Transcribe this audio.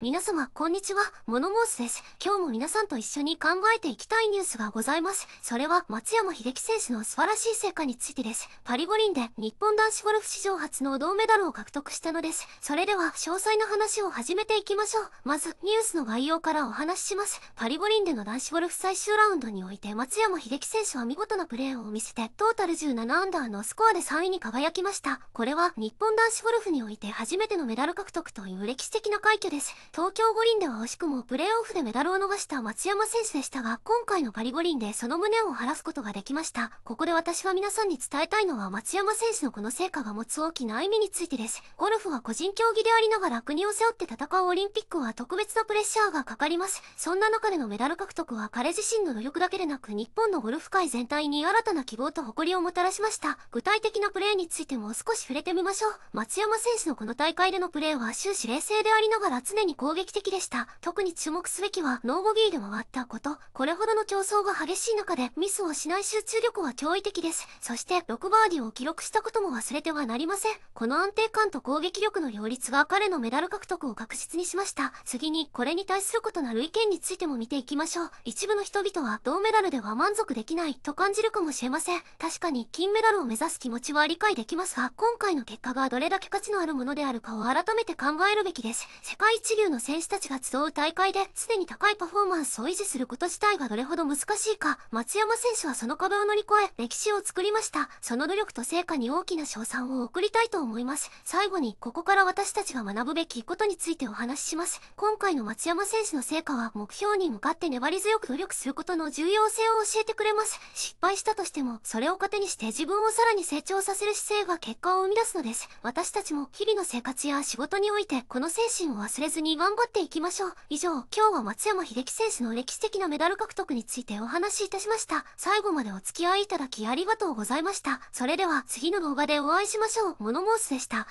皆様、こんにちは、モノモースです。今日も皆さんと一緒に考えていきたいニュースがございます。それは、松山英樹選手の素晴らしい成果についてです。パリ五輪で日本男子ゴルフ史上初の銅メダルを獲得したのです。それでは、詳細な話を始めていきましょう。まず、ニュースの概要からお話しします。パリ五輪での男子ゴルフ最終ラウンドにおいて、松山英樹選手は見事なプレーを見せて、トータル17アンダーのスコアで3位に輝きました。これは、日本男子ゴルフにおいて初めてのメダル獲得という歴史的な快挙です。東京五輪では惜しくもプレーオフでメダルを逃した松山選手でしたが、今回のパリ五輪でその胸を晴らすことができました。ここで私は皆さんに伝えたいのは松山選手のこの成果が持つ大きな意味についてです。ゴルフは個人競技でありながら国を背負って戦うオリンピックは特別なプレッシャーがかかります。そんな中でのメダル獲得は彼自身の努力だけでなく日本のゴルフ界全体に新たな希望と誇りをもたらしました。具体的なプレーについても少し触れてみましょう。松山選手のこの大会でのプレーは終始冷静でありながら常に攻撃的でした。特に注目すべきはノーボギーで回ったこと。これほどの競争が激しい中でミスをしない集中力は驚異的です。そして6バーディを記録したことも忘れてはなりません。この安定感と攻撃力の両立が彼のメダル獲得を確実にしました。次にこれに対することなる意見についても見ていきましょう。一部の人々は銅メダルでは満足できないと感じるかもしれません。確かに金メダルを目指す気持ちは理解できますが、今回の結果がどれだけ価値のあるものであるかを改めて考えるべきです。世界一流級の選手たちが集う大会ですでに高いパフォーマンスを維持すること自体がどれほど難しいか、松山選手はその壁を乗り越え、歴史を作りました。その努力と成果に大きな賞賛を送りたいと思います。最後に、ここから私たちが学ぶべきことについてお話しします。今回の松山選手の成果は、目標に向かって粘り強く努力することの重要性を教えてくれます。失敗したとしても、それを糧にして自分をさらに成長させる姿勢が結果を生み出すのです。私たちも、日々の生活や仕事において、この精神を忘れずに頑張っていきましょう。以上、今日は松山秀樹選手の歴史的なメダル獲得についてお話しいたしました。最後までお付き合いいただきありがとうございました。それでは次の動画でお会いしましょう。モノモースでした。